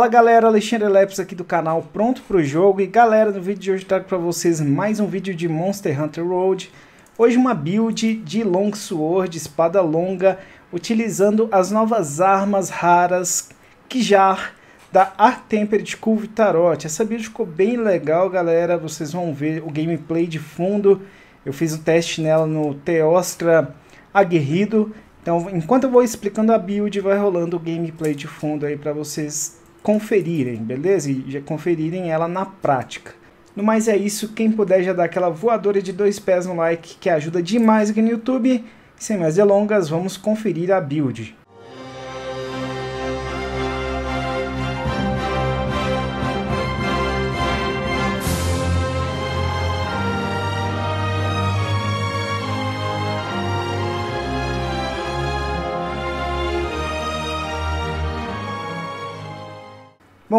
Fala galera, Alexandre Leps aqui do canal Pronto Pro Jogo e galera, no vídeo de hoje trago para vocês mais um vídeo de Monster Hunter Road. Hoje uma build de Longsword, espada longa, utilizando as novas armas raras Kijar da Art Tempered Curve Tarot. Essa build ficou bem legal galera, vocês vão ver o gameplay de fundo. Eu fiz o um teste nela no Teostra Aguerrido. Então, enquanto eu vou explicando a build, vai rolando o gameplay de fundo aí para vocês conferirem, beleza? E já conferirem ela na prática. No mais é isso, quem puder já dá aquela voadora de dois pés no like que ajuda demais aqui no YouTube. Sem mais delongas, vamos conferir a build.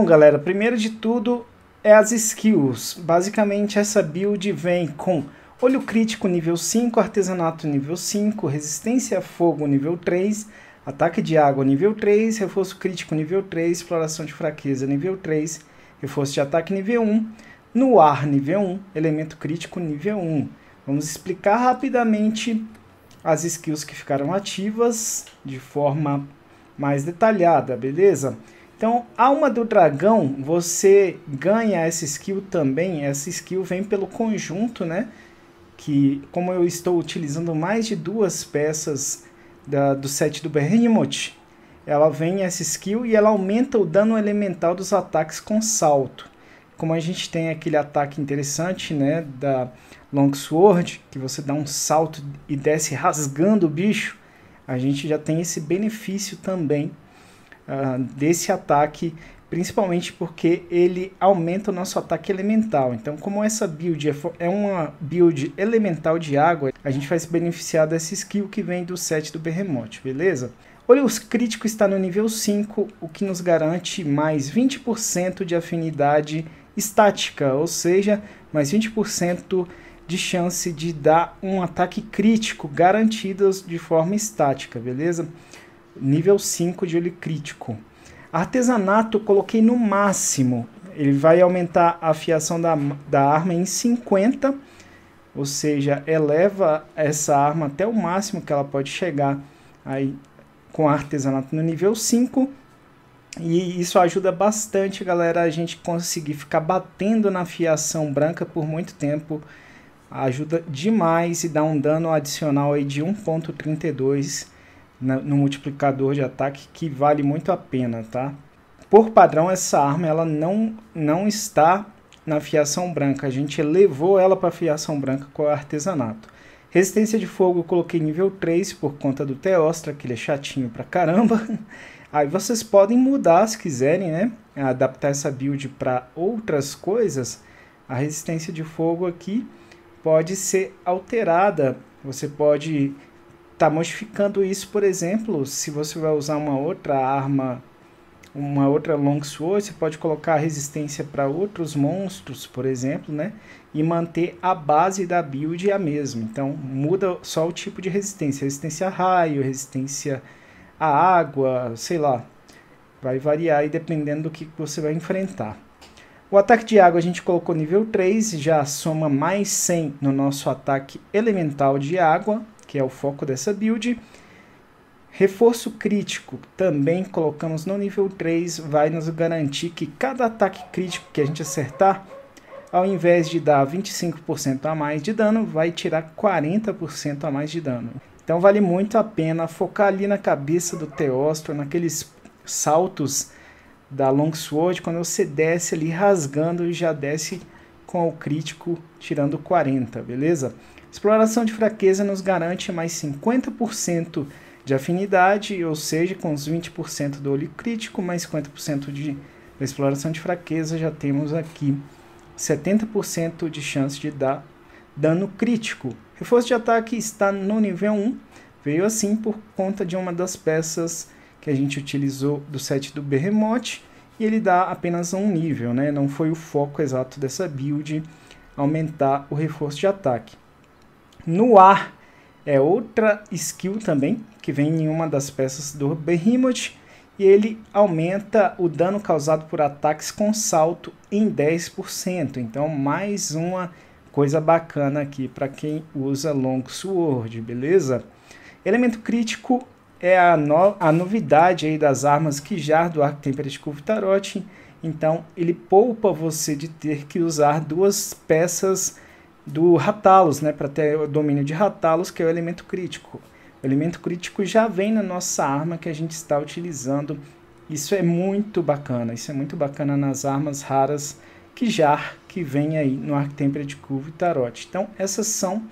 Bom, galera, primeiro de tudo é as skills. Basicamente, essa build vem com olho crítico nível 5, artesanato nível 5, resistência a fogo nível 3, ataque de água nível 3, reforço crítico nível 3, exploração de fraqueza nível 3, reforço de ataque nível 1, no ar nível 1, elemento crítico nível 1. Vamos explicar rapidamente as skills que ficaram ativas de forma mais detalhada, beleza? Então, alma do dragão, você ganha essa skill também. Essa skill vem pelo conjunto, né? Que como eu estou utilizando mais de duas peças da, do set do Behemoth, ela vem essa skill e ela aumenta o dano elemental dos ataques com salto. Como a gente tem aquele ataque interessante, né, da Longsword, que você dá um salto e desce rasgando o bicho, a gente já tem esse benefício também ah, desse ataque, principalmente porque ele aumenta o nosso ataque elemental. Então, como essa build é, é uma build elemental de água, a gente vai se beneficiar dessa skill que vem do set do Berremote, beleza? Olha, os críticos está no nível 5, o que nos garante mais 20% de afinidade estática, ou seja, mais 20% de chance de dar um ataque crítico garantidos de forma estática, beleza? nível 5 de olho crítico. Artesanato coloquei no máximo. Ele vai aumentar a afiação da, da arma em 50, ou seja, eleva essa arma até o máximo que ela pode chegar aí com artesanato no nível 5. E isso ajuda bastante, galera, a gente conseguir ficar batendo na fiação branca por muito tempo. Ajuda demais e dá um dano adicional aí de 1.32 no multiplicador de ataque que vale muito a pena, tá? Por padrão, essa arma ela não, não está na fiação branca. A gente levou ela para a fiação branca com o artesanato. Resistência de fogo eu coloquei nível 3 por conta do Teostra, que ele é chatinho pra caramba. Aí vocês podem mudar se quiserem, né? Adaptar essa build para outras coisas. A resistência de fogo aqui pode ser alterada. Você pode Tá modificando isso, por exemplo, se você vai usar uma outra arma, uma outra longsword, você pode colocar resistência para outros monstros, por exemplo, né? E manter a base da build a mesma. Então muda só o tipo de resistência, resistência a raio, resistência a água, sei lá. Vai variar aí dependendo do que você vai enfrentar. O ataque de água a gente colocou nível 3, já soma mais 100 no nosso ataque elemental de água que é o foco dessa build. Reforço crítico também colocamos no nível 3, vai nos garantir que cada ataque crítico que a gente acertar, ao invés de dar 25% a mais de dano, vai tirar 40% a mais de dano. Então vale muito a pena focar ali na cabeça do Teostro, naqueles saltos da Longsword, quando você desce ali rasgando, e já desce com o crítico tirando 40, beleza? Exploração de fraqueza nos garante mais 50% de afinidade, ou seja, com os 20% do olho crítico, mais 50% de, da exploração de fraqueza, já temos aqui 70% de chance de dar dano crítico. Reforço de ataque está no nível 1, veio assim por conta de uma das peças que a gente utilizou do set do Berremote, e ele dá apenas um nível, né? não foi o foco exato dessa build aumentar o reforço de ataque no ar é outra skill também que vem em uma das peças do Behemoth e ele aumenta o dano causado por ataques com salto em 10%. Então mais uma coisa bacana aqui para quem usa Longsword, beleza? Elemento crítico é a, no a novidade aí das armas que já do Arco Temperate Curve Tarot. Então ele poupa você de ter que usar duas peças do Ratalos, né, para ter o domínio de Ratalos, que é o elemento crítico. O elemento crítico já vem na nossa arma que a gente está utilizando. Isso é muito bacana, isso é muito bacana nas armas raras que já que vem aí no Arctempera de curva e Tarot. Então, essas são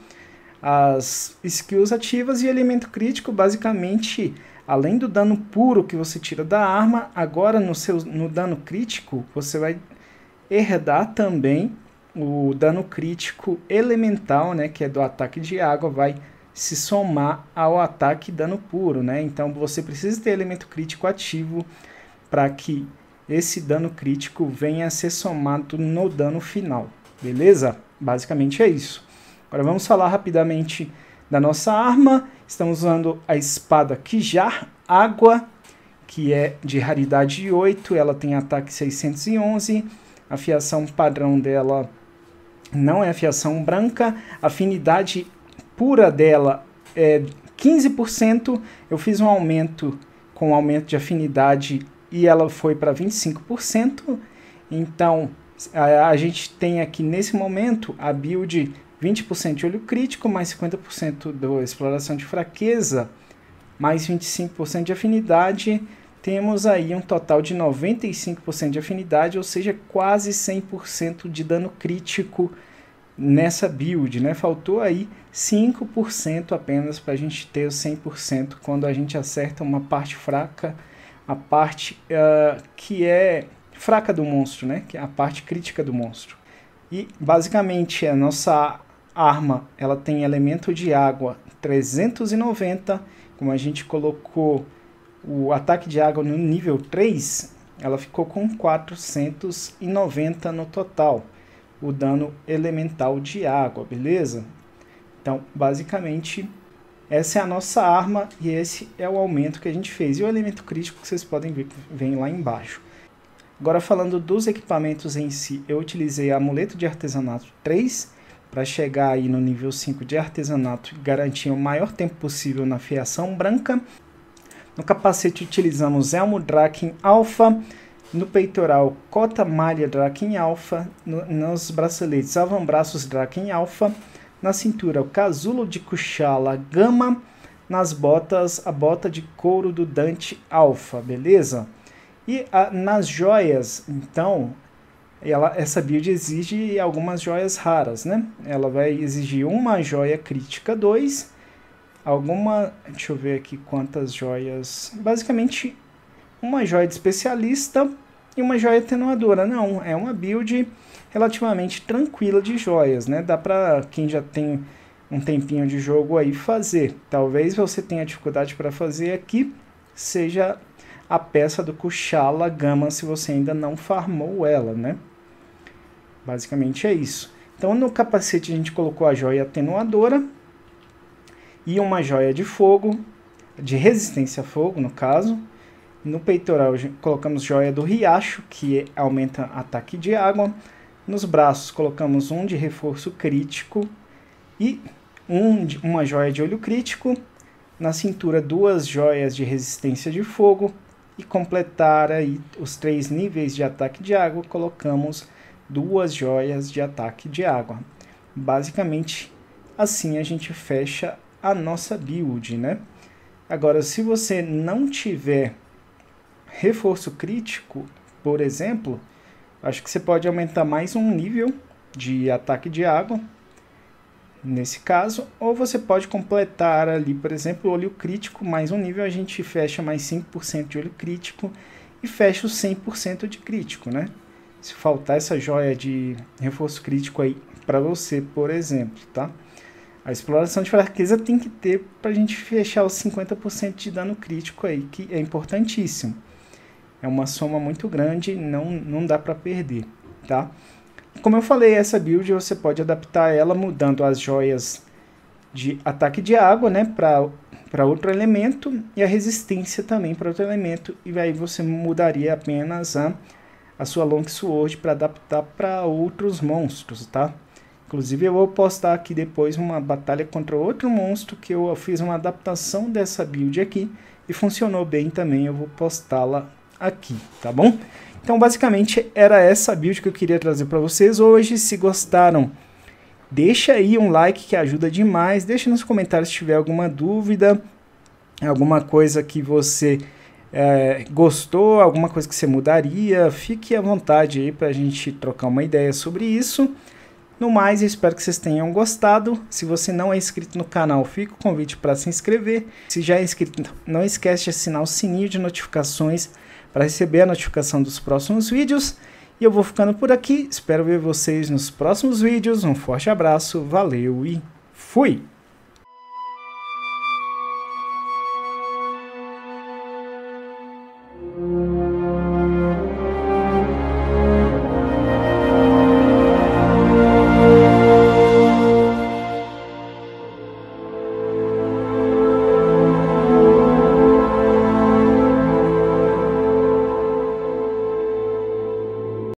as skills ativas e elemento crítico, basicamente, além do dano puro que você tira da arma, agora no seu no dano crítico, você vai herdar também o dano crítico elemental, né, que é do ataque de água, vai se somar ao ataque dano puro, né? Então você precisa ter elemento crítico ativo para que esse dano crítico venha a ser somado no dano final, beleza? Basicamente é isso. Agora vamos falar rapidamente da nossa arma. Estamos usando a espada Kijar Água, que é de raridade 8, ela tem ataque 611, a afiação padrão dela não é a fiação branca, afinidade pura dela é 15%, eu fiz um aumento com aumento de afinidade e ela foi para 25%, então a, a, gente tem aqui nesse momento a build 20% de olho crítico, mais 50% da exploração de fraqueza, mais 25% de afinidade, temos aí um total de 95% de afinidade, ou seja, quase 100% de dano crítico nessa build, né? Faltou aí 5% apenas para a gente ter o 100% quando a gente acerta uma parte fraca, a parte uh, que é fraca do monstro, né? Que é a parte crítica do monstro. E basicamente a nossa arma, ela tem elemento de água 390, como a gente colocou o ataque de água no nível 3, ela ficou com 490 no total, o dano elemental de água, beleza? Então, basicamente, essa é a nossa arma e esse é o aumento que a gente fez. E o elemento crítico que vocês podem ver vem lá embaixo. Agora falando dos equipamentos em si, eu utilizei amuleto de artesanato 3 para chegar aí no nível 5 de artesanato e garantir o maior tempo possível na fiação branca. No capacete utilizamos elmo Draken Alpha, no peitoral cota malha Draken Alpha, no, nos braceletes avambraços Draken Alpha, na cintura o casulo de cuchala Gama, nas botas a bota de couro do Dante Alpha, beleza? E a, nas joias, então, ela, essa build exige algumas joias raras, né? Ela vai exigir uma joia crítica 2 alguma. Deixa eu ver aqui quantas joias. Basicamente, uma joia de especialista e uma joia atenuadora. Não, é uma build relativamente tranquila de joias, né? Dá para quem já tem um tempinho de jogo aí fazer. Talvez você tenha dificuldade para fazer aqui, seja a peça do Kushala Gama se você ainda não farmou ela, né? Basicamente é isso. Então no capacete a gente colocou a joia atenuadora, e uma joia de fogo, de resistência a fogo, no caso. No peitoral colocamos joia do riacho, que aumenta ataque de água. Nos braços colocamos um de reforço crítico e um, uma joia de olho crítico. Na cintura, duas joias de resistência de fogo. E completar aí os três níveis de ataque de água, colocamos duas joias de ataque de água. Basicamente, assim a gente fecha a nossa build, né? Agora, se você não tiver reforço crítico, por exemplo, acho que você pode aumentar mais um nível de ataque de água, nesse caso, ou você pode completar ali, por exemplo, olho crítico, mais um nível, a gente fecha mais 5% de olho crítico e fecha os 100% de crítico, né? Se faltar essa joia de reforço crítico aí para você, por exemplo, tá? A exploração de fraqueza tem que ter para a gente fechar os 50% de dano crítico aí, que é importantíssimo. É uma soma muito grande, não, não dá para perder, tá? Como eu falei, essa build você pode adaptar ela mudando as joias de ataque de água, né, para outro elemento e a resistência também para outro elemento e aí você mudaria apenas a, a sua long sword para adaptar para outros monstros, tá? Inclusive eu vou postar aqui depois uma batalha contra outro monstro que eu fiz uma adaptação dessa build aqui e funcionou bem também, eu vou postá-la aqui, tá bom? Então basicamente era essa build que eu queria trazer para vocês hoje, se gostaram deixa aí um like que ajuda demais, deixa nos comentários se tiver alguma dúvida, alguma coisa que você é, gostou, alguma coisa que você mudaria, fique à vontade aí para a gente trocar uma ideia sobre isso. No mais, espero que vocês tenham gostado. Se você não é inscrito no canal, fica o convite para se inscrever. Se já é inscrito, não esquece de assinar o sininho de notificações para receber a notificação dos próximos vídeos. E eu vou ficando por aqui. Espero ver vocês nos próximos vídeos. Um forte abraço, valeu e fui!